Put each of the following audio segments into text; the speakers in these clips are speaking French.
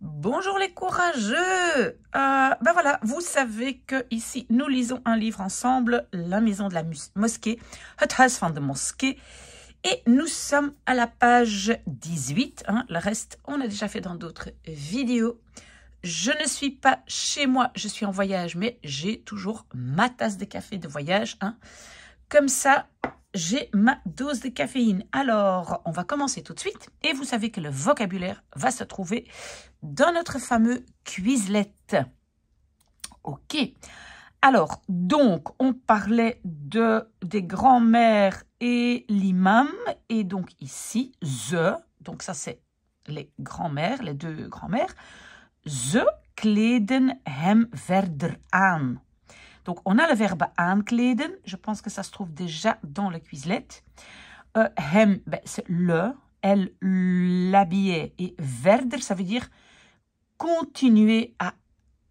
Bonjour les courageux euh, Ben voilà, vous savez que ici, nous lisons un livre ensemble, La maison de la mosquée, The House van de Mosquée, et nous sommes à la page 18. Hein. le reste, on a déjà fait dans d'autres vidéos. Je ne suis pas chez moi, je suis en voyage, mais j'ai toujours ma tasse de café de voyage. Hein. Comme ça, j'ai ma dose de caféine. Alors, on va commencer tout de suite et vous savez que le vocabulaire va se trouver dans notre fameux cuiselette. Ok. Alors, donc, on parlait de des grands-mères et l'imam. Et donc ici, the, donc ça c'est les grands-mères, les deux grands-mères. The kleden hem verder donc, on a le verbe aankleden. Je pense que ça se trouve déjà dans le Quizlet. Euh, hem, ben, c'est le. Elle l'habillait. Et verder, ça veut dire continuer à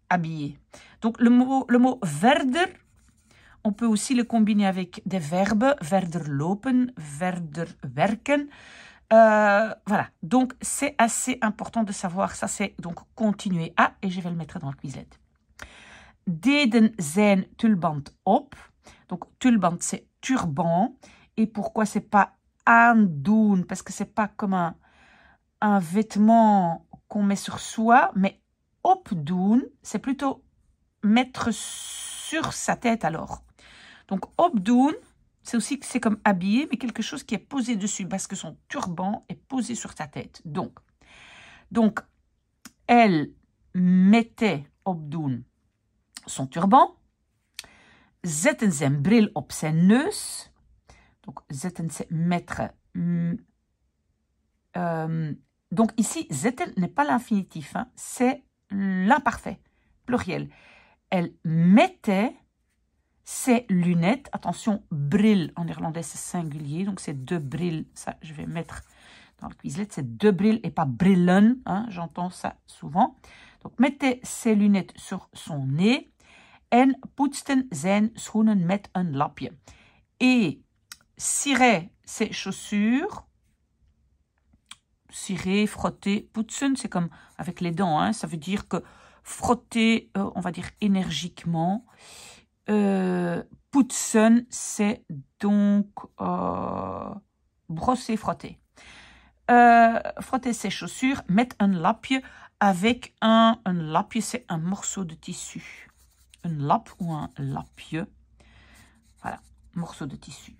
habiller. Donc, le mot, le mot verder, on peut aussi le combiner avec des verbes. Verder lopen, verder werken. Euh, voilà, donc c'est assez important de savoir, ça c'est donc continuer à, et je vais le mettre dans le Quizlet deden zijn tulband op. Donc tulband c'est turban. Et pourquoi c'est pas andoun Parce que c'est pas comme un, vêtement qu'on met sur soi, mais opdoun, c'est plutôt mettre sur sa tête alors. Donc opdoun, c'est aussi c'est comme habillé, mais quelque chose qui est posé dessus, parce que son turban est posé sur sa tête. Donc, donc elle mettait Obdoun son turban, zetten zijn bril op zijn neus. Donc, zetten mettre. Hmm. Euh, donc ici, zetten n'est pas l'infinitif, hein. c'est l'imparfait, pluriel. Elle mettait ses lunettes. Attention, bril en irlandais, c'est singulier, donc c'est deux bril. Ça, je vais mettre dans le Quizlet, c'est deux bril et pas brillen. Hein, j'entends ça souvent. Donc, mettez ses lunettes sur son nez met un lapje. Et cirer ses chaussures. Cirer, frotter, poetsen, c'est comme avec les dents, hein. ça veut dire que frotter, euh, on va dire énergiquement. Euh, c'est donc euh, brosser, frotter. Euh, frotter ses chaussures, mettre un lapje avec un, un lapje, c'est un morceau de tissu. Un lap ou un lapje. Voilà, morceau de tissu.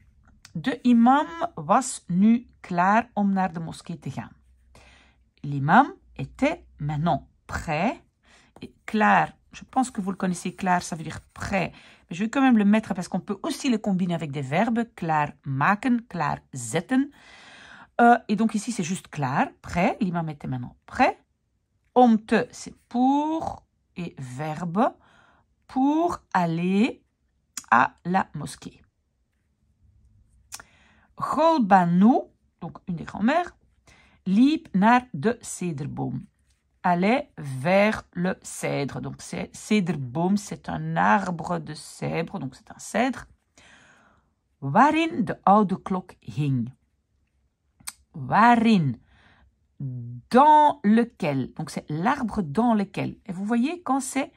De imam was nu klaar om naar de moskee te gaan. L'imam était maintenant prêt. Et clair, je pense que vous le connaissez, clair, ça veut dire prêt. Mais je vais quand même le mettre parce qu'on peut aussi le combiner avec des verbes. Klaar maken, klaar zetten. Euh, et donc ici, c'est juste clair, prêt. L'imam était maintenant prêt c'est pour et verbe pour aller à la mosquée. Golbanou » donc une des grands-mères, liep naar de céderboom. Allait vers le cèdre. Donc, céderboom, c'est un arbre de cèdre, donc c'est un cèdre. Waarin de oude klok hing. Waarin, dans lequel. Donc c'est l'arbre dans lequel. Et vous voyez, quand c'est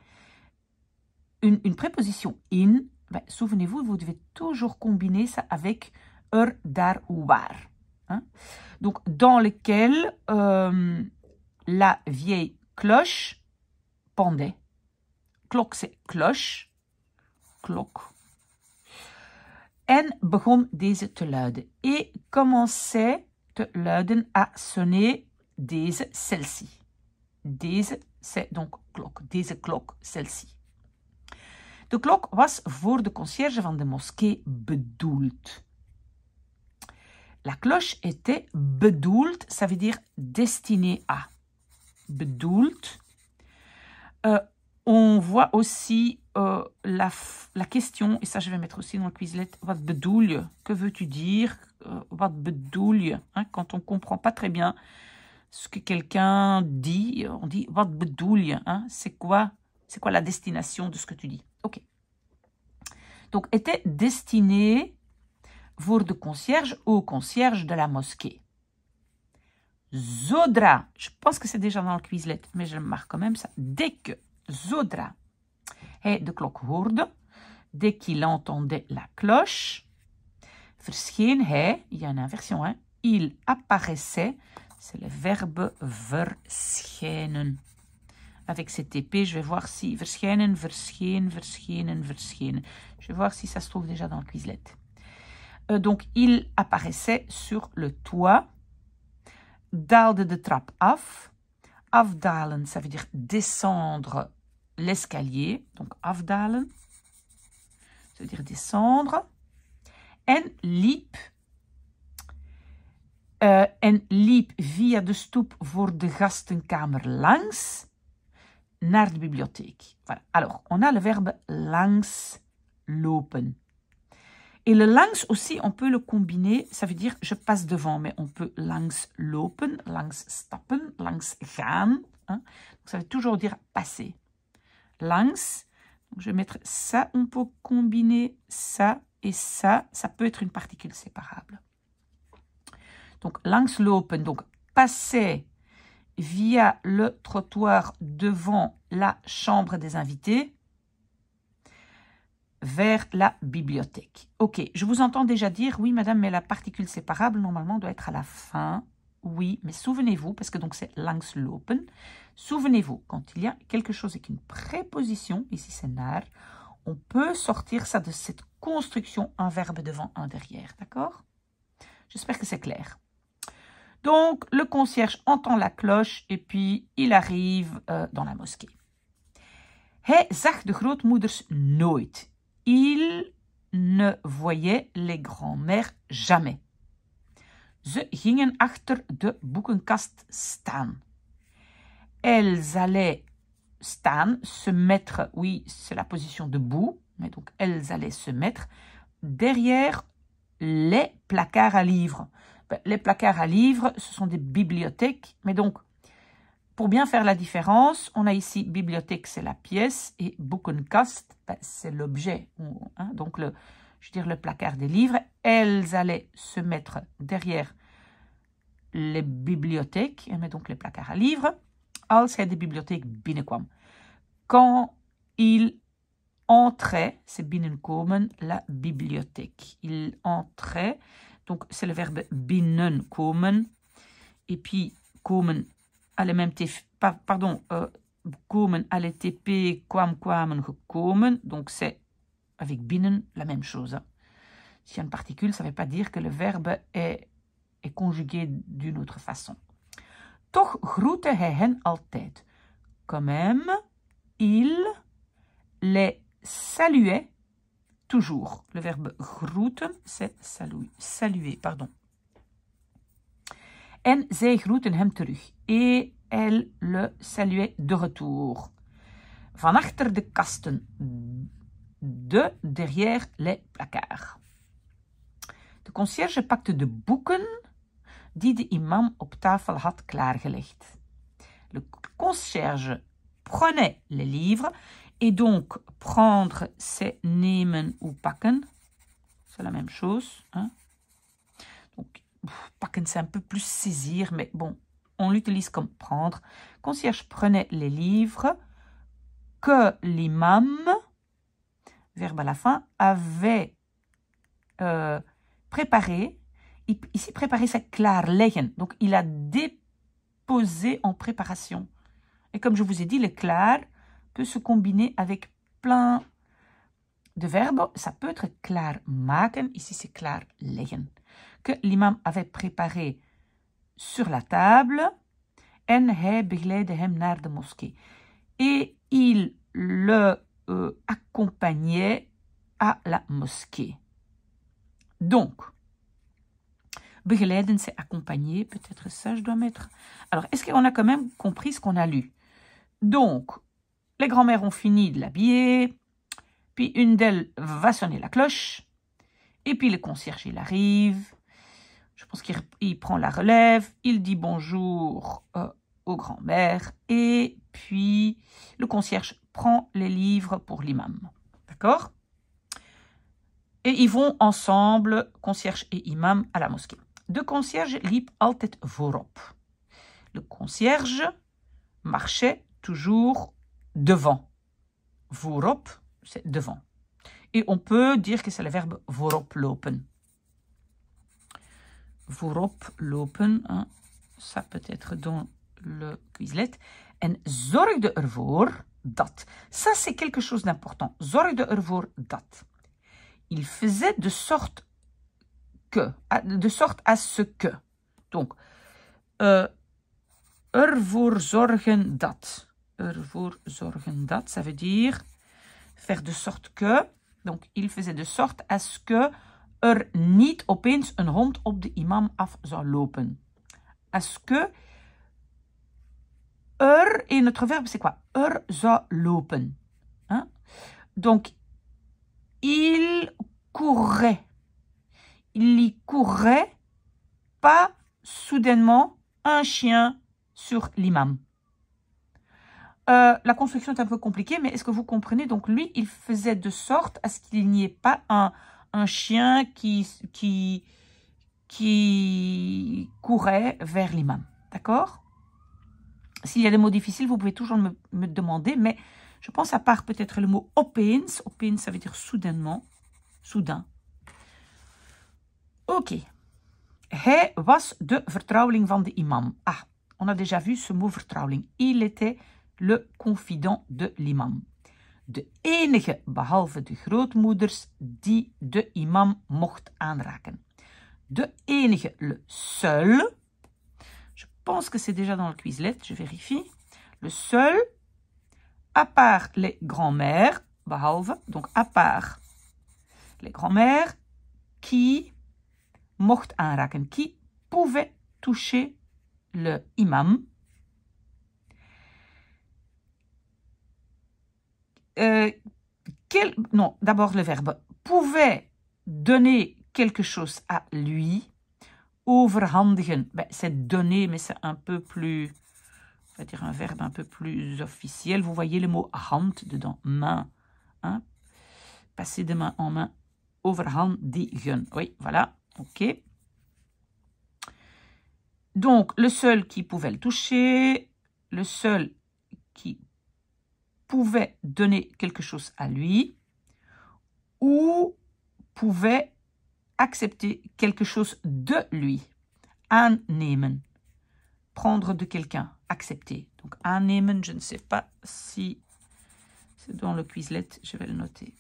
une, préposition in, ben, souvenez-vous, vous devez toujours combiner ça avec er, dar ou war. Hein. Donc dans lequel euh, la vieille cloche pendait. Klok, c'est cloche. Cloque. En begon deze te luiden. Et commençait te luiden à sonner des celle-ci. Deze, c'est donc clock ».« des clock, celle-ci. De klok was voor de concierge van de mosquée bedoeld. La cloche était bedoult. » ça veut dire destinée à. Bedoeld. Euh, on voit aussi euh, la, la, question, et ça je vais mettre aussi dans le Quizlet, wat bedoel Que veux-tu dire? Euh, what wat bedoel hein, quand on ne comprend pas très bien ce que quelqu'un dit, on dit what hein, c'est quoi c'est quoi la destination de ce que tu dis OK. Donc était destiné voor de concierge au concierge de la mosquée. Zodra, je pense que c'est déjà dans le quizlet, mais je le marque quand même ça. Dès que Zodra est de klok dès qu'il entendait la cloche, il y a une inversion, hein, il apparaissait c'est le verbe verschijnen. Avec cet épée, je vais voir si verschijnen, verschijnen, verschijnen, verschijnen. Je vais voir si ça se trouve déjà dans le Quizlet. Euh, donc, il apparaissait sur le toit, daalde de trap af. Afdalen, ça veut dire descendre l'escalier. Donc, afdalen, ça veut dire descendre. En liep, et eh, en liep via de stoep voor de gastenkamer langs naar de bibliothèque. Alors, on a le verbe langs lopen. Et le langs aussi, on peut le combiner, ça veut dire je passe devant, mais on peut langs lopen, langs stappen, langs gaan. Hein. ça veut toujours dire passer. Langs, je vais mettre ça, on peut combiner ça et ça, ça peut être une particule séparable. Donc langslopen », donc passer via le trottoir devant la chambre des invités vers la bibliothèque. Ok, je vous entends déjà dire, oui madame, mais la particule séparable normalement doit être à la fin. Oui, mais souvenez-vous, parce que donc c'est langslopen, souvenez-vous, quand il y a quelque chose avec une préposition, ici c'est nar, on peut sortir ça de cette construction, un verbe devant, un derrière, d'accord J'espère que c'est clair. Donc, le concierge entend la cloche et puis il arrive euh, dans la mosquée. Hij zag de grootmoeders nooit. Il ne voyait les grands-mères jamais. Ze gingen achter de boekenkast staan. Elles allaient se mettre, oui, c'est la position debout, mais donc elles allaient se mettre derrière les placards à livres. Ben, les placards à livres, ce sont des bibliothèques. Mais donc, pour bien faire la différence, on a ici bibliothèque, c'est la pièce, et cast ben, », c'est l'objet. Hein, donc, le, je veux dire, le placard des livres. Elles allaient se mettre derrière les bibliothèques, hein, mais donc les placards à livres. Als des des bibliothèque binnenkwam. Quand il entrait, c'est binnenkomen, la bibliothèque. Il entrait, donc c'est le verbe binnenkomen. Et puis, komen à la même pardon, euh, komen à kwam kwamen gekomen. Donc c'est avec binnen la même chose. S'il y a une particule, ça ne veut pas dire que le verbe est, est conjugué d'une autre façon. Toch groette hij hen altijd. Quand même, il les saluait toujours. Le verbe groeten, c'est saluer, saluer, pardon. En zij groeten hem terug. Et elle le saluait de retour. Van achter de kasten. De derrière les placards. Le concierge pakte de boeken die de imam op tafel had klaargelegd. Le concierge prenait les livres et donc, prendre, c'est nehmen ou packen. C'est la même chose. Hein. Donc, packen, c'est un peu plus saisir, mais bon, on l'utilise comme prendre. Concierge prenait les livres que l'imam, verbe à la fin, avait euh, préparé. Ici, préparer, c'est klarlegen, Donc, il a déposé en préparation. Et comme je vous ai dit, le klar, peut se combiner avec plein de verbes. Ça peut être clair, maken, ici c'est clair, leggen, que l'imam avait préparé sur la table. En hij hem mosquée. Et il le euh, accompagnait à la mosquée. Donc, begeleiden, c'est accompagner, peut-être ça je dois mettre. Alors, est-ce qu'on a quand même compris ce qu'on a lu Donc, les grands-mères ont fini de l'habiller, puis une d'elles va sonner la cloche, et puis le concierge, arrive, je pense qu'il prend la relève, il dit bonjour euh, aux grand-mères, et puis le concierge prend les livres pour l'imam. D'accord Et ils vont ensemble, concierge et imam, à la mosquée. De concierge liep Altet Vorop. Le concierge marchait toujours devant. Voorop, c'est devant. Et on peut dire que c'est le verbe voorop lopen. Voorop lopen, hein, ça peut être dans le Quizlet. En zorgde ervoor dat. Ça, c'est quelque chose d'important. Zorgde ervoor dat. Il faisait de sorte que, de sorte à ce que. Donc, euh, ervoor zorgen dat ervoor zorgen Ça veut dire faire de sorte que. Donc, il faisait de sorte à ce que er niet opeens een hond op de imam af lopen. À ce que er, et notre verbe c'est quoi Er zou lopen. Hein? Donc, il courait Il y courait pas soudainement un chien sur l'imam. Euh, la construction est un peu compliquée, mais est-ce que vous comprenez Donc, lui, il faisait de sorte à ce qu'il n'y ait pas un, chien qui, qui, qui courait vers l'imam. D'accord S'il y a des mots difficiles, vous pouvez toujours me, demander, mais je pense à part peut-être le mot opens. Opens, ça veut dire soudainement, soudain. Ok. Hij was de vertrouweling van de imam. Ah, on a déjà vu ce mot vertrouweling. Il était le confident de l'imam. De enige, behalve de grootmoeders, die de imam mocht aanraken. De enige, le seul. Je pense que c'est déjà dans le Quizlet, je vérifie. Le seul, à part les grands-mères, behalve, donc à part les grands-mères, qui mocht aanraken, qui pouvait toucher le imam Euh, non, d'abord le verbe pouvait donner quelque chose à lui, overhandigen, ben, c'est donner, mais c'est un peu plus, on va dire un verbe un peu plus officiel. Vous voyez le mot hand dedans, main, hein. passer de main en main, overhandigen. Oui, voilà, ok. Donc, le seul qui pouvait le toucher, le seul qui pouvait donner quelque chose à lui ou pouvait accepter quelque chose de lui. Annehmen. Prendre de quelqu'un, accepter. Donc annehmen, je ne sais pas si c'est dans le Quizlet, je vais le noter.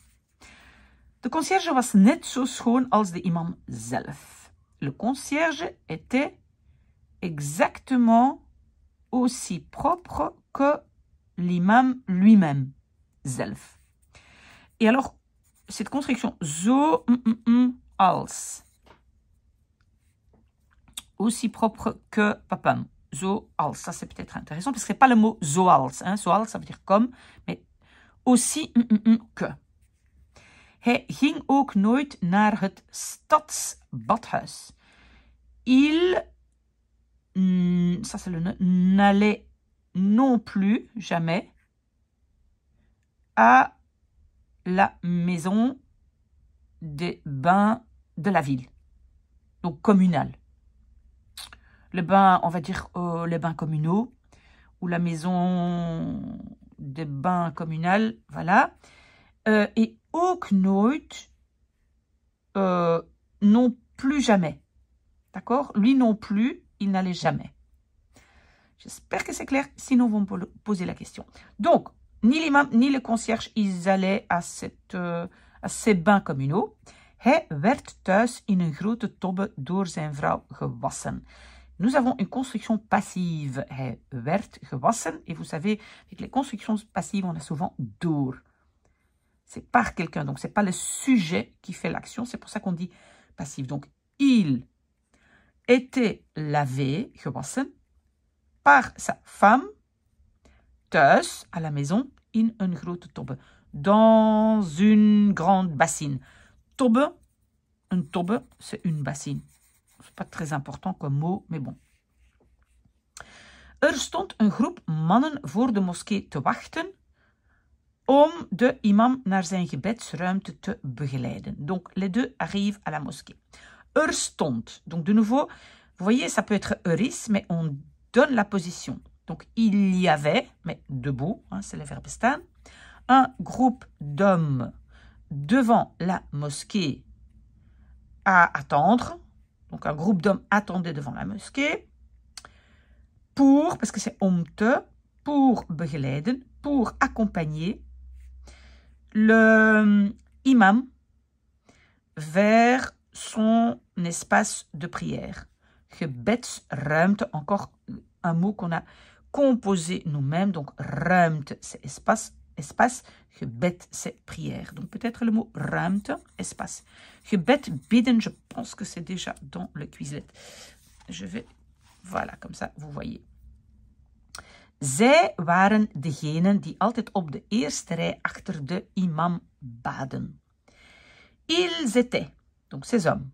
concierge was net Le concierge était exactement aussi propre que l'imam lui-même, zelf. Et alors, cette construction, zo, mm, mm, mm, als, aussi propre que papa zo, als, ça c'est peut-être intéressant, parce que ce n'est pas le mot zo, als, hein. zo, als, ça veut dire comme, mais aussi que. ging ook nooit naar het stadsbadhuis. Il, ça c'est le n'allait non plus jamais à la maison des bains de la ville, donc communale. Les bains, on va dire euh, les bains communaux, ou la maison des bains communales, voilà. Euh, et aucun euh, non plus jamais. D'accord Lui non plus, il n'allait jamais. J'espère que c'est clair, sinon vous me posez la question. Donc, ni l'imam ni le concierge, ils allaient à, cette, euh, ces bains communaux. Hij werd thuis in een grote tobbe door zijn vrouw gewassen. Nous avons une construction passive. Hij werd gewassen. Et vous savez, avec les constructions passives, on a souvent door. C'est par quelqu'un, donc c'est pas le sujet qui fait l'action. C'est pour ça qu'on dit passif. Donc, il était lavé, gewassen, par sa femme, thuis, à la maison, in une grote tobbe, dans une grande bassine. Tobbe, une tobbe, c'est une bassine. C'est pas très important comme mot, mais bon. Er stond een groep mannen voor de moskee te wachten om de imam naar zijn gebedsruimte te begeleiden. Donc, les deux arrivent à la mosquée. Er stond. Donc, de nouveau, vous voyez, ça peut être eris, mais on donne la position. Donc, il y avait, mais debout, hein, c'est le verbe un groupe d'hommes devant la mosquée à attendre. Donc, un groupe d'hommes attendait devant la mosquée pour, parce que c'est omte, pour begeleiden, pour accompagner le euh, imam vers son espace de prière. Gebetsruimte » encore un mot qu'on a composé nous-mêmes. Donc, ruimte » c'est espace, espace. gebet » c'est prière. Donc, peut-être le mot ruimte, espace. Gebet »,« bidden, je pense que c'est déjà dans le Quizlet. Je vais, voilà, comme ça, vous voyez. Zij waren degenen die altijd op de eerste rij achter de imam baden. Ils étaient, donc ces hommes,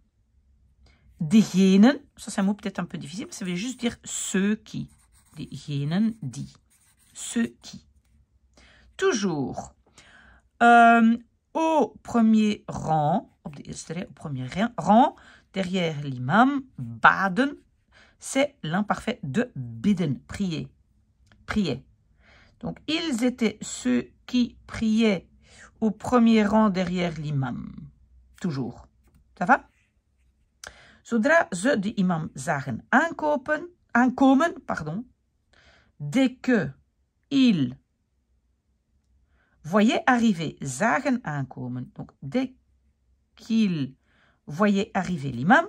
Diegenen, ça c'est un mot peut-être un peu difficile, mais ça veut juste dire ceux qui. Diegenen, dit. Ceux qui. Toujours. Euh, au premier rang, au premier rang, derrière l'imam, baden, c'est l'imparfait de bidden, prier. Prier. Donc, ils étaient ceux qui priaient au premier rang derrière l'imam. Toujours. Ça va Zodra ze de imam zagen aankopen, aankomen, pardon, dès que il voyait arriver, zagen aankomen, donc dès qu'il voyait arriver l'imam,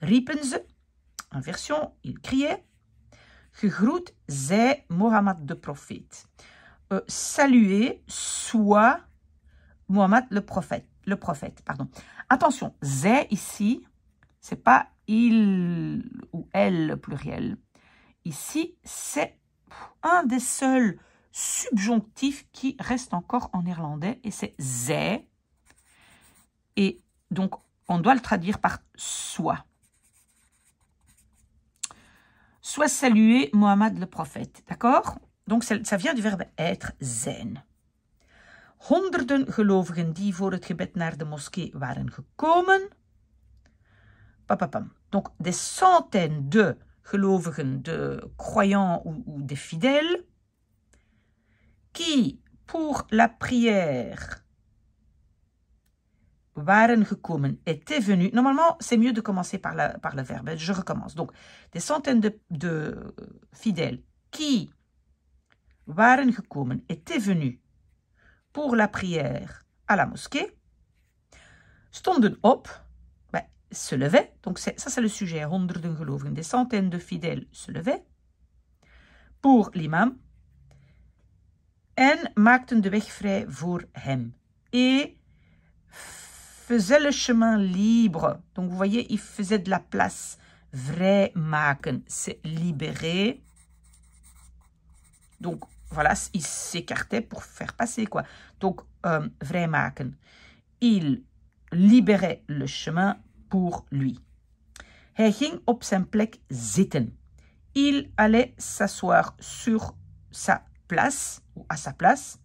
riepen ze, en version, il criait, gegroet zij Mohammed de prophète. Euh, soit Mohammed le prophète. Le prophète pardon. Attention, zij ici, c'est pas il ou elle le pluriel. Ici, c'est un des seuls subjonctifs qui reste encore en irlandais, et c'est zé. Et donc, on doit le traduire par soi ».« Soit salué Mohammed le prophète. D'accord Donc, ça vient du verbe être, zen. Honderden gelovigen die voor het gebed naar de moskee waren gekomen, donc des centaines de gelovigen, de croyants ou, des fidèles, qui, pour la prière, waren gekomen, étaient venus. Normalement, c'est mieux de commencer par, par le verbe. Je recommence. Donc, des centaines de, de fidèles qui waren gekomen, étaient venus pour la prière à la mosquée, stonden op, se levait, donc ça c'est le sujet, des centaines de fidèles se levait, pour l'imam, en maakten de weg vrij voor hem, et faisait le chemin libre, donc vous voyez, il faisait de la place, vrai maken, c'est libérer, donc voilà, il s'écartait pour faire passer quoi, donc euh, vrai maken, il libérait le chemin pour lui. Hij ging op zijn plek zitten. Il allait s'asseoir sur sa place, ou à sa place.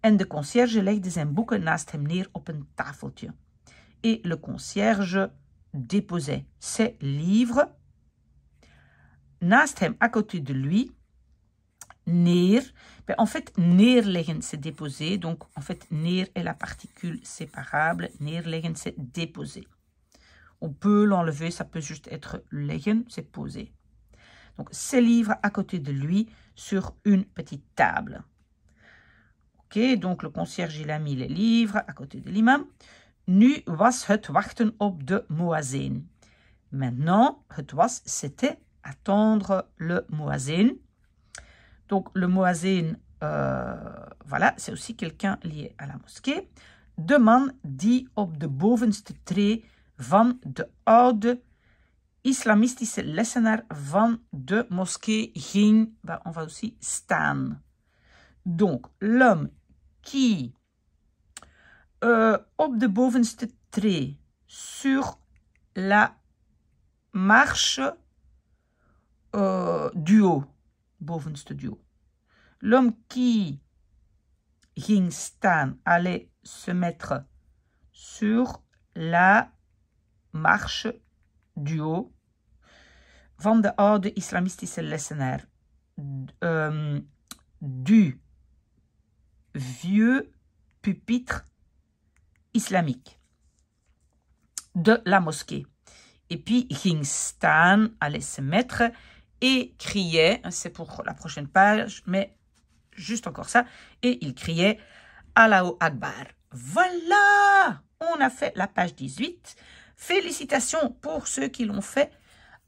En de concierge legde zijn boeken naast hem neer op een tafeltje. Et le concierge déposait ses livres naast hem, à côté de lui, neer. mais ben, en fait, neerleggen, c'est déposer. Donc, en fait, neer est la particule séparable. Neerleggen, c'est déposer. On peut l'enlever, ça peut juste être léger, c'est posé. Donc, ses livres à côté de lui sur une petite table. Ok, donc le concierge, il a mis les livres à côté de l'imam. Nu was het wachten op de moazen. Maintenant, het was, c'était attendre le moazen. Donc, le moazen, euh, voilà, c'est aussi quelqu'un lié à la mosquée. Demande man die op de bovenste tree van de oude islamistische lessenaar van de mosquée ging, on va aussi staan. Donc, l'homme qui, euh, op de bovenste tre sur la marche euh, du haut, bovenste L'homme qui ging staan, allait se mettre sur la Marche, duo van de oude islamistische lessenaar. Ehm, du vieux pupitre islamique de la mosquée. Et puis, kingstan allait se mettre et criait, c'est pour la prochaine page, mais juste encore ça, et il criait Allahu Akbar. Voilà, on a fait la page 18. Félicitations pour ceux qui l'ont fait.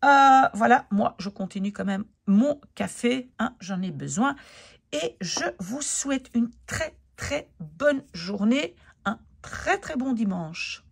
Euh, voilà, moi, je continue quand même mon café. Hein, j'en ai besoin. Et je vous souhaite une très, très bonne journée. Un très, très bon dimanche.